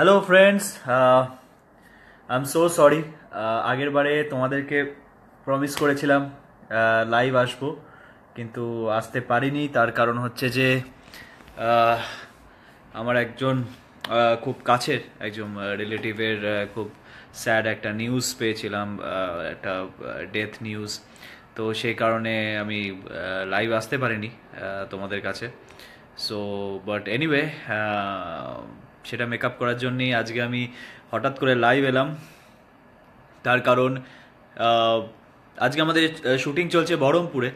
Hello friends I am so sorry আগের বারে তোমাদেরকে প্রমিস করেছিলাম লাইভ uh, আসবো কিন্তু আসতে পারিনি তার কারণ হচ্ছে যে uh, আমার একজন uh, খুব কাছের একজন রিলেটিভের খুব স্যাড একটা নিউজ পেয়েছিলাম একটা ডেথ নিউজ তো সেই কারণে আমি লাইভ আসতে পারিনি তোমাদের কাছে সো বাট এনিওয়ে সেটা মেকআপ করার জন্যেই আজকে আমি হঠাৎ করে লাইভ এলাম তার কারণ আজকে আমাদের শুটিং চলছে বহরমপুরে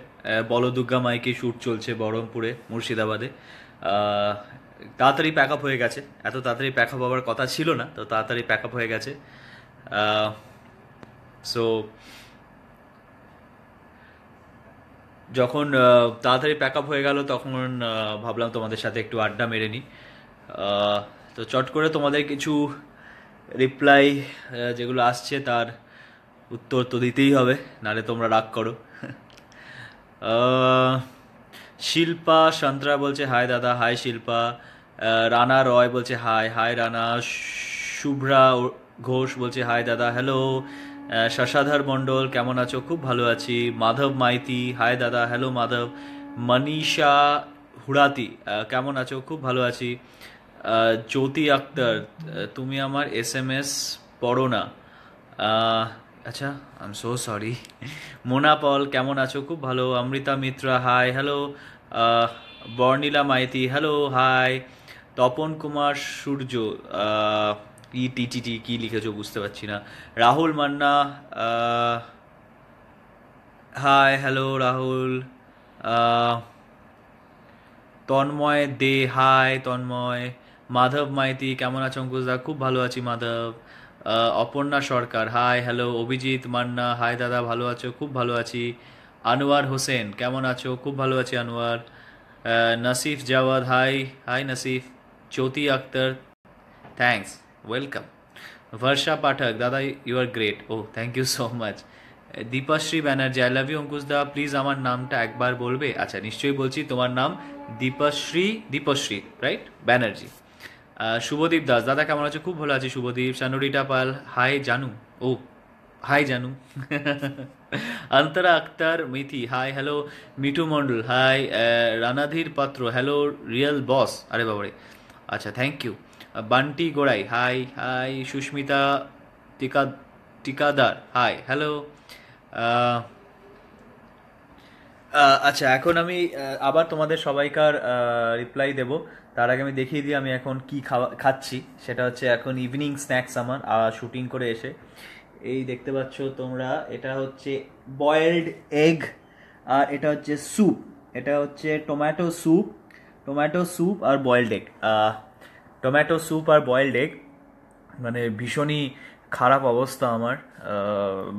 বল দুর্গা মাইকে শ্যুট চলছে বহরমপুরে মুর্শিদাবাদে তাড়াতাড়ি প্যাক আপ হয়ে গেছে এত তাড়াতাড়ি প্যাক আপ হওয়ার কথা ছিল না তো তাড়াতাড়ি প্যাক আপ হয়ে গেছে সো যখন তাড়াতাড়ি প্যাক আপ হয়ে গেল তখন ভাবলাম তোমাদের সাথে একটু আড্ডা মেরে নিই তো চট করে তোমাদের কিছু রিপ্লাই যেগুলো আসছে তার উত্তর তো দিতেই হবে নাহলে তোমরা রাগ করো শিল্পা সন্ত্রা বলছে হাই দাদা হাই শিল্পা রানা রয় বলছে হাই হাই রানা শুভ্রা ঘোষ বলছে হাই দাদা হ্যালো শশাধর মণ্ডল কেমন আছো খুব ভালো আছি মাধব মাইতি হাই দাদা হ্যালো মাধব মনীষা হুড়াতি কেমন আছো খুব ভালো আছি জ্যোতি আক্তার তুমি আমার এস এম এস পড়ো না আচ্ছা I am so sorry Mona Paul কেমন আছো খুব ভালো Amrita Mitra hi hello Barnila Maiti hello hi Tapan Kumar Surya E T T T কী লিখেছ বুঝতে পারছি না Rahul Manna hi hello Rahul Tanmay De hi Tanmay Madhab Maiti কেমন আছো অঙ্কুশদা খুব ভালো আছি Madhab Aparna Sarkar hi hello Abhijit Manna hi দাদা ভালো আছো খুব ভালো আছি আনোয়ার হোসেন কেমন আছো খুব ভালো আছি Anwar Nasif Jawad hi hi Nasif Jyoti Akhtar thanks welcome Varsha Pathak দাদা ইউ আর গ্রেট ও thank you so much Dipashree Banerjee I love you Ankush দা প্লিজ আমার নামটা একবার বলবে আচ্ছা নিশ্চয়ই বলছি তোমার নাম দীপাশ্রী দীপশ্রী রাইট ব্যানার্জি শুভদীপ দাস দাদা কেমন আছে খুব ভালো আছে শুভদীপ সানুরিটা পাল হাই জানু ও hi Janu Antara Akhtar Mithi hi hello Mithu Mondal high রানাধীর Patra hello real boss আরে বাবারে আচ্ছা thank you Bunty Gorai hi hi Susmita Tika Tikadar hi hello আচ্ছা এখন আমি আবার তোমাদের সবাইকার রিপ্লাই দেবো তার আগে আমি দেখিয়ে দিই আমি এখন কি খাওয়া খাচ্ছি সেটা হচ্ছে এখন ইভিনিং স্ন্যাক্স আমার শুটিং করে এসে এই দেখতে পাচ্ছ তোমরা এটা হচ্ছে বয়েলড এগ আর এটা হচ্ছে স্যুপ এটা হচ্ছে টমেটো স্যুপ টমেটো স্যুপ আর বয়েলড এগ টমেটো স্যুপ আর বয়েলড এগ মানে ভীষণই খারাপ অবস্থা আমার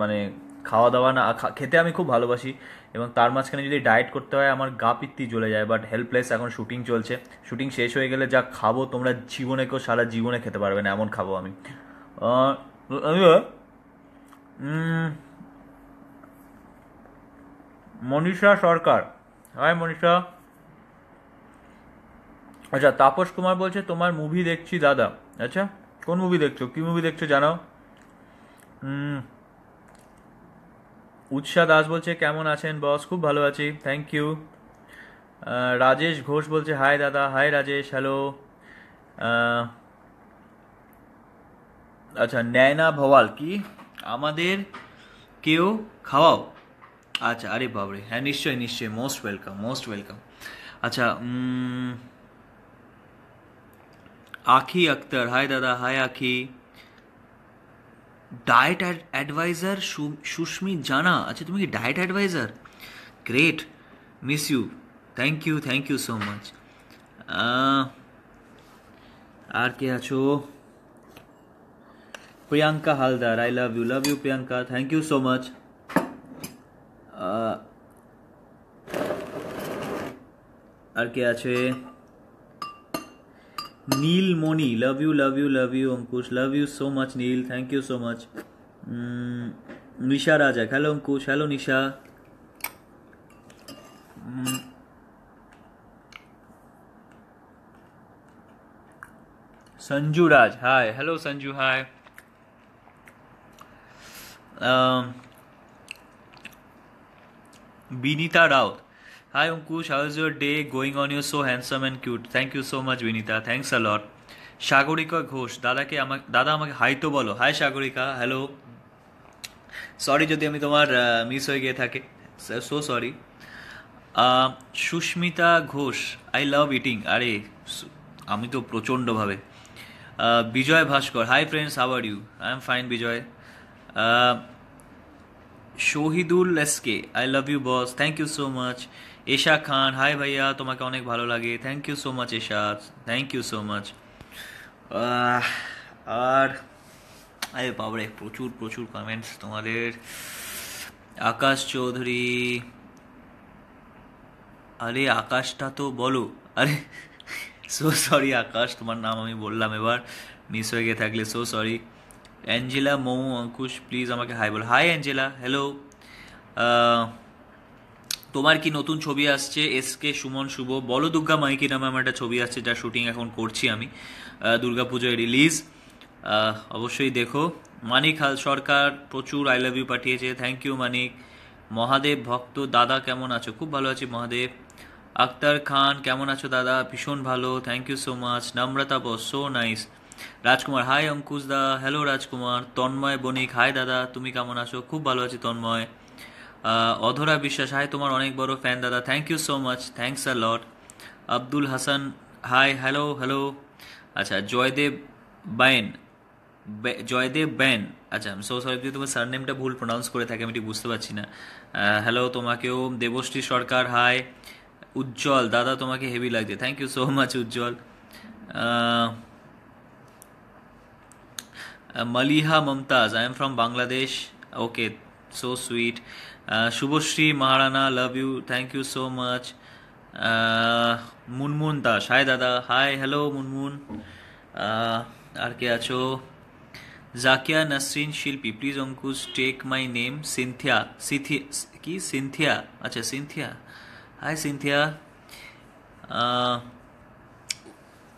মানে খাওয়া দাওয়া না খেতে আমি খুব ভালোবাসি এবং তার মাঝখানে যদি ডায়েট করতে হয় আমার গা পিত্তি চলে যায় বাট হেল্পলেস এখন শুটিং চলছে শুটিং শেষ হয়ে গেলে যা খাবো তোমরা জীবনে কেউ সারা জীবনে খেতে পারবে না এমন খাবো আমি মনীষা সরকার হাই মনীষা আচ্ছা তাপস কুমার বলছে তোমার মুভি দেখছি দাদা আচ্ছা কোন মুভি দেখছো কী মুভি দেখছো জানাও উৎসা দাস বলছে কেমন আছেন বস খুব ভালো আছি থ্যাংক ইউ রাজেশ ঘোষ বলছে হাই দাদা হাই রাজেশ হ্যালো আচ্ছা ন্যায়না ভওয়াল কি আমাদের কেউ খাওয়াও আচ্ছা আরে বাবরে হ্যাঁ নিশ্চয়ই নিশ্চয়ই মোস্ট ওয়েলকাম মোস্ট ওয়েলকাম আচ্ছা আখি আক্তার হাই দাদা hi Akhi diet adviser Sushmi Jana अच्छा तुम्हें diet adviser great miss you thank you thank you so much আর কে আছো Priyanka Haldar I love you love you Priyanka thank you so much আর কে আছে Neel Moni love you love you love you Ankush love you so much Neel thank you so much Nisha Raja hello Ankush hello Nisha hmm. Sanju Raj hi hello Sanju hi um, Binita Raut Hi Ankush, how is your day going on? You're so handsome and cute. Thank you so much, Vinita. Thanks a lot. Sagarika Ghosh দাদাকে আমাকে দাদা আমাকে high তো বলো high Sagarika hello sorry যদি আমি তোমার miss হয়ে গিয়ে থাকে so sorry Susmita Ghosh I love eating আরে আমি তো প্রচণ্ডভাবে Bijoy Bhaskar hi friends how you I am fine Bijoy Shahidul SK I love you boss thank you so much Esha Khan hi ভাইয়া তোমাকে অনেক ভালো লাগে thank you so much Esha thank you so much আর আরে বাবরে প্রচুর প্রচুর কমেন্টস তোমাদের আকাশ চৌধুরী আরে আকাশটা তো বলো আরে সো সরি আকাশ তোমার নাম আমি বললাম এবার মিস হয়ে গিয়ে থাকলে so sorry Angela Mou Ankush please আমাকে হাই বল হাই অ্যাঞ্জেলা হ্যালো তোমার কি নতুন ছবি আসছে এস কে সুমন শুভ বলো দুর্গা মাইকি নামে আমার একটা ছবি আসছে যার শুটিং এখন করছি আমি দুর্গা পুজোয় রিলিজ অবশ্যই দেখো মানিক হাল সরকার প্রচুর আই লাভ ইউ পাঠিয়েছে থ্যাংক ইউ মানিক মহাদেব ভক্ত দাদা কেমন আছো খুব ভালো আছি মহাদেব আক্তার খান কেমন আছো দাদা ভীষণ ভালো thank you so much Namrata boss so nice Rajkumar hi Ankush দা হ্যালো রাজকুমার তন্ময় বণিক হাই দাদা তুমি কেমন আছো খুব ভালো আছি তন্ময় অধরা বিশ্বাস হাই তোমার অনেক বড় ফ্যান দাদা thank you so much thanks a lot Abdul Hasan hi hello hello আচ্ছা জয়দেব বাইন জয়দেব ব্যান আচ্ছা আমি সো সরি যদি তোমার সারনেমটা ভুল প্রনাউন্স করে থাকে আমি ঠিক বুঝতে পারছি না হ্যালো তোমাকেও দেবশ্রী সরকার হাই উজ্জ্বল দাদা তোমাকে হেভি লাগছে thank you so much Ujjwal Uh, Maliha Mumtaz, I am from Bangladesh. Okay, so sweet. Uh, Shubhashri Maharana, love you. Thank you so much. Munmun Das hi দাদা হাই হ্যালো মুনমুন আর কে আছো Zakia Nasrin Shilpi please Ankush take my name Cynthia Sithi কি Cynthia আচ্ছা Cynthia hi Cynthia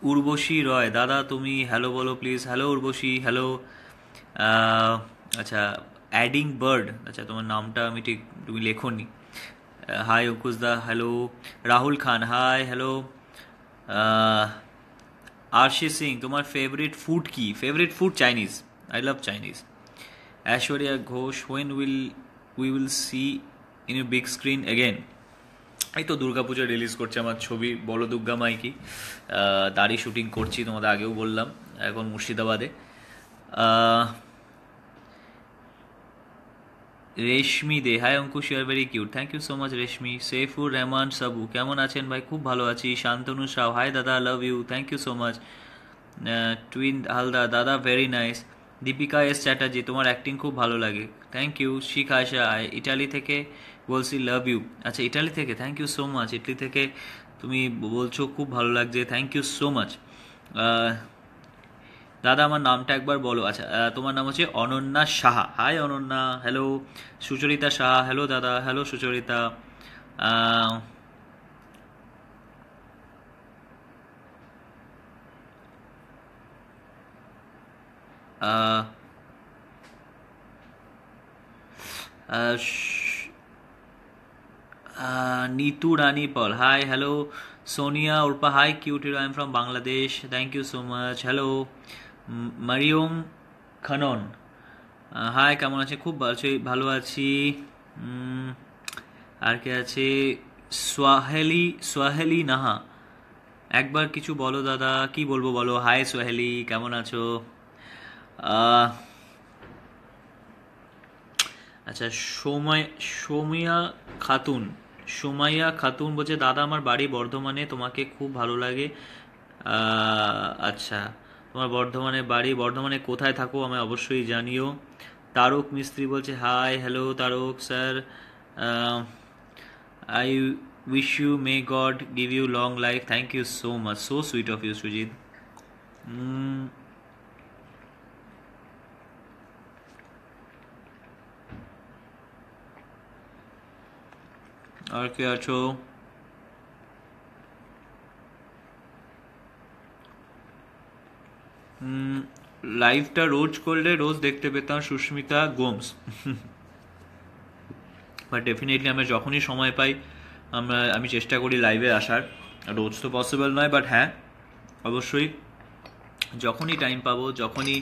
Urvashi Roy দাদা তুমি hello বলো please hello Urvashi hello আচ্ছা অ্যাডিং বার্ড আচ্ছা তোমার নামটা আমি ঠিক তুমি লেখো নি হাই অঙ্কুশদা hello Rahul Khan hi hello Arshi Singh তোমার ফেভারিট ফুড কি favourite food Chinese I love Chinese Aishwarya Ghosh when will we will see in you big screen again এই তো পুজো রিলিজ করছে আমার ছবি বলো দুর্গা মাইকি দাড়ি শুটিং করছি তোমাদের আগেও বললাম এখন মুর্শিদাবাদে Reshmi De hi Ankush you are very cute thank you so much Reshmi Sefur Rahman Sabu কেমন আছেন ভাই খুব ভালো আছি শান্তনু সাউ হাই দাদা love you thank you so much টুইন হালদা দাদা very nice Deepika S Chatterjee তোমার অ্যাক্টিং খুব ভালো লাগে থ্যাংক ইউ শিখ আশা ইটালি থেকে বলছি লাভ ইউ আচ্ছা ইটালি থেকে thank you so much Italy থেকে তুমি বলছো খুব ভালো লাগছে থ্যাংক ইউ সো মাচ দাদা আমার নামটা একবার বলো আচ্ছা তোমার নাম হচ্ছে Ananya Saha hi Ananya hello Sucharita Saha hello দাদা হ্যালো সুচরিতা আহ Nitu Rani Paul hi hello Sonia Urpa hi cutie I am from Bangladesh thank you so much hello Mariam Khanon hi কেমন আছে খুব ভালো ভালো আছি আর কে আছে সোহেলি সোহেলি নাহা একবার কিছু বলো দাদা কি বলবো বলো হাই সোহেলি কেমন আছো uh, আচ্ছা সময় সোমিয়া খাতুন সুমাইয়া খাতুন বলছে দাদা আমার বাড়ি বর্ধমানে তোমাকে খুব ভালো লাগে আচ্ছা তোমার বর্ধমানে বাড়ি বর্ধমানে কোথায় থাকো আমি অবশ্যই জানিও তারক মিস্ত্রি বলছে hi hello Tarak sir I wish you may God give you long life thank you so much so sweet of you Sujit আর কে আছো লাইভটা রোজ করলে রোজ দেখতে পেতাম সুস্মিতা গোমস বাট ডেফিনেটলি আমরা যখনই সময় পাই আমরা আমি চেষ্টা করি লাইভে আসার রোজ তো পসিবল নয় বাট হ্যাঁ অবশ্যই যখনই টাইম পাবো যখনই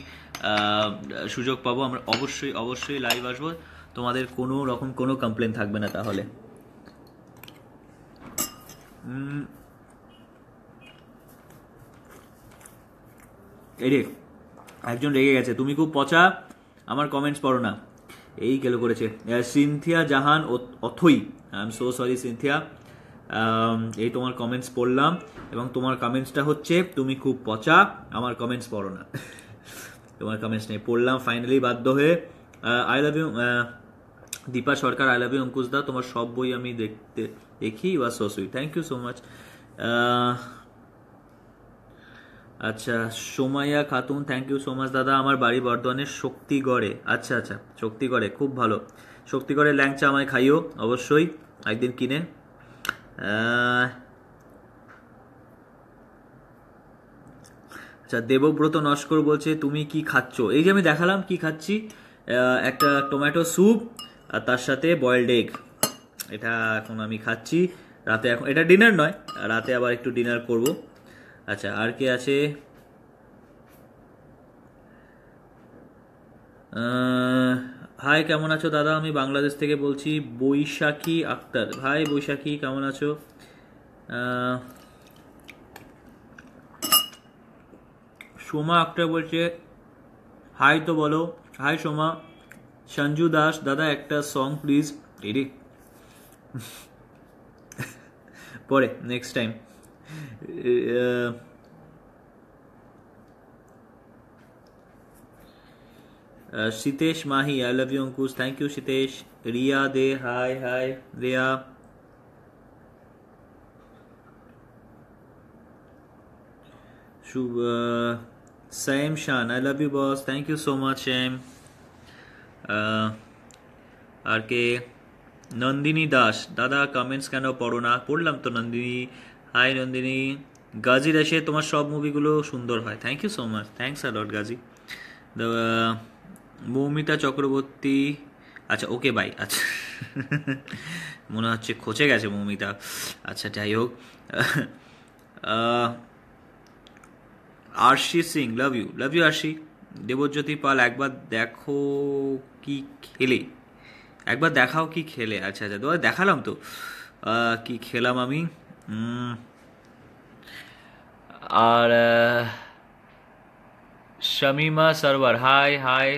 সুযোগ পাবো আমরা অবশ্যই অবশ্যই লাইভ আসবো তোমাদের কোনো রকম কোনো কমপ্লেন থাকবে না তাহলে এই রে একজন রেগে গেছে তুমি খুব পচা আমার কমেন্টস পড়ো না এই গেলো করেছে Cynthia Jahan Othoi I am so sorry Cynthia এই তোমার কমেন্টস পড়লাম এবং তোমার কমেন্টসটা হচ্ছে তুমি খুব পচা আমার কমেন্টস পড়ো না তোমার কমেন্টস নেই পড়লাম ফাইনালি বাধ্য হয়ে I love you Dipa Sarkar I love you Ankush দা তোমার সব বই আমি দেখতে একই was so sweet thank you so much আচ্ছা Somaiya Khatun thank you so much দাদা আমার বাড়ি বর্ধমানের শক্তিগড়ে আচ্ছা আচ্ছা শক্তিগড়ে খুব ভালো শক্তিগড়ে ল্যাংচা আমায় খাইও অবশ্যই একদিন কিনে আচ্ছা দেবব্রত নস্কর বলছে তুমি কি খাচ্ছ এই যে আমি দেখালাম কি খাচ্ছি একটা টমেটো স্যুপ আর তার সাথে বয়েলড এগ এটা এখন আমি খাচ্ছি রাতে এখন এটা ডিনার নয় রাতে আবার একটু ডিনার করব আচ্ছা আর কে আছে হাই কেমন আছো দাদা আমি বাংলাদেশ থেকে বলছি বৈশাখী আক্তার হাই বৈশাখী কেমন আছো সোমা আক্তার বলছে হাই তো বলো হাই সোমা সঞ্জু দাস দাদা একটা সং প্লিজ এডি পরে next time Sitesh Mahi I love you Ankush thank you Sitesh Riya De hi hi Riya Sam Shan, I love you, boss. Thank you so much, Sam. Uh, RK, Nandini Das দাদা কমেন্টস কেন পড়ো না পড়লাম তো নন্দিনী হাই নন্দিনী গাজি রেশে তোমার সব মুভিগুলো সুন্দর হয় thank you so much thanks lot Gazi Moumita Chakraborty আচ্ছা ওকে বাই আচ্ছা মনে হচ্ছে খচে গেছে মৌমিতা আচ্ছা যাই হোক Arshi Singh love you love you Arshi Debjyoti Paul একবার দেখো কি খেলে একবার দেখাও কি খেলে আচ্ছা আচ্ছা দেখালাম তো কি খেলাম আমি আর Shamima Sarwar hi hi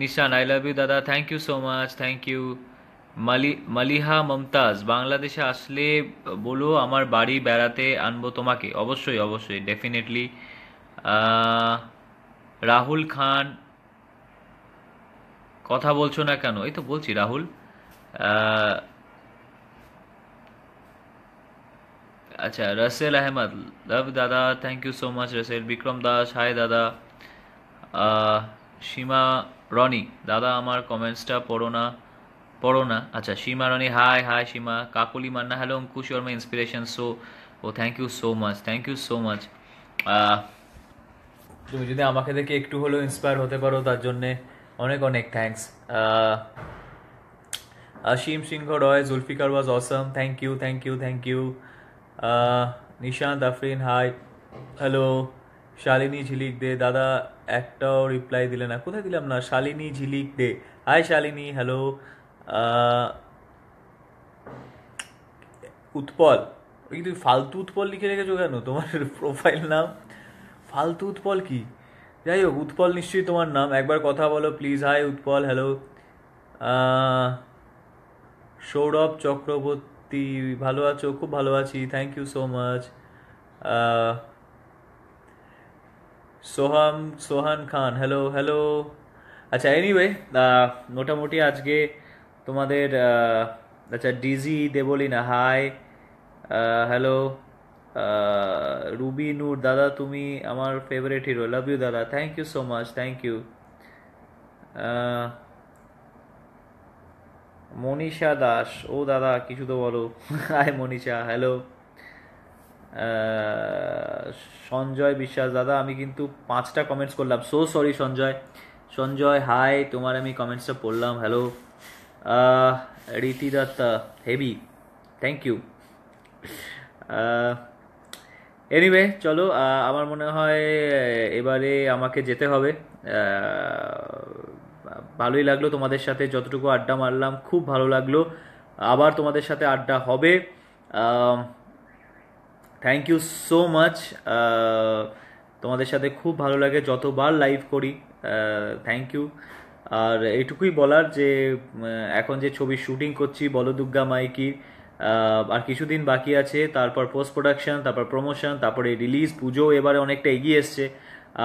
Nishan I love you দাদা thank you so much thank you Mali Maliha Mumtaz বাংলাদেশে আসলে বলো আমার বাড়ি বেড়াতে আনবো তোমাকে অবশ্যই অবশ্যই ডেফিনেটলি রাহুল খান কথা বলছো না কেন এই তো বলছি রাহুল আচ্ছা রসেল আহমদ লাভ দাদা thank you so much Rasel Bikram Das hi দাদা সীমা রনি দাদা আমার কমেন্টসটা পড়ো না পড়ো না আচ্ছা Seema Roni hi hi Seema Kakuli Manna hello Ankush Sharma inspiration show ও thank you so much thank you so much তুমি যদি আমাকে দেখে একটু হলেও ইন্সপায়ার হতে পারো তার জন্যে অনেক অনেক থ্যাংকস অসীম সিংহ রয় জুলফিকার ওয়াজ অসম thank you thank you thank you Nishant Afrin hi hello Shalini Jhilik De দাদা একটাও রিপ্লাই দিলে না কোথায় দিলাম না শালিনী ঝিলিক দে হাই শালিনী হ্যালো উৎপল কিন্তু ফালতু উৎপল লিখে রেখেছো কেন তোমার প্রোফাইল নাম ফালতু উৎপল কি যাই হোক উৎপল নিশ্চয়ই তোমার নাম একবার কথা বলো please hi Utpal hello Sourav Chakraborty ভালো আছো খুব ভালো আছি thank you so much Soham Sohan Khan hello hello আচ্ছা এনিওয়ে মোটামুটি আজকে তোমাদের আচ্ছা ডিজি দেবলিনা হাই হ্যালো রুবি নূর দাদা তুমি আমার ফেভারিট হিরো লাভ ইউ দাদা thank you so much thank you Manisha Das ও দাদা কিছু তো বলো হাই মনীষা হ্যালো সঞ্জয় বিশ্বাস দাদা আমি কিন্তু পাঁচটা কমেন্টস করলাম so sorry Sanjay Sanjay hi তোমার আমি কমেন্টসটা পড়লাম hello Riti Dutta heavy thank you anyway চলো আমার মনে হয় এবারে আমাকে যেতে হবে ভালোই লাগলো তোমাদের সাথে যতটুকু আড্ডা মারলাম খুব ভালো লাগলো আবার তোমাদের সাথে আড্ডা হবে থ্যাংক ইউ সো মাচ তোমাদের সাথে খুব ভালো লাগে যতবার লাইভ করি থ্যাংক ইউ আর এইটুকুই বলার যে এখন যে ছবি শুটিং করছি বলো দুর্গা মাইকির আর কিছুদিন বাকি আছে তারপর পোস্ট প্রোডাকশন তারপর প্রমোশন তারপরে রিলিজ পুজো এবারে অনেকটা এগিয়ে এসছে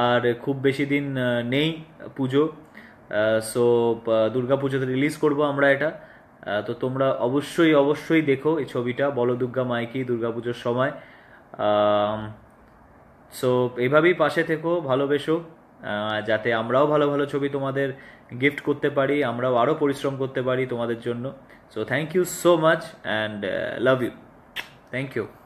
আর খুব বেশি দিন নেই পুজো সো দুর্গা পুজোতে রিলিজ করব আমরা এটা তো তোমরা অবশ্যই অবশ্যই দেখো এই ছবিটা বলো দুর্গা মাইকি দুর্গা পুজোর সময় সো এভাবেই পাশে থেকো ভালোবেসো যাতে আমরাও ভালো ভালো ছবি তোমাদের গিফট করতে পারি আমরাও আরও পরিশ্রম করতে পারি তোমাদের জন্য So, thank you so much and uh, love you. Thank you.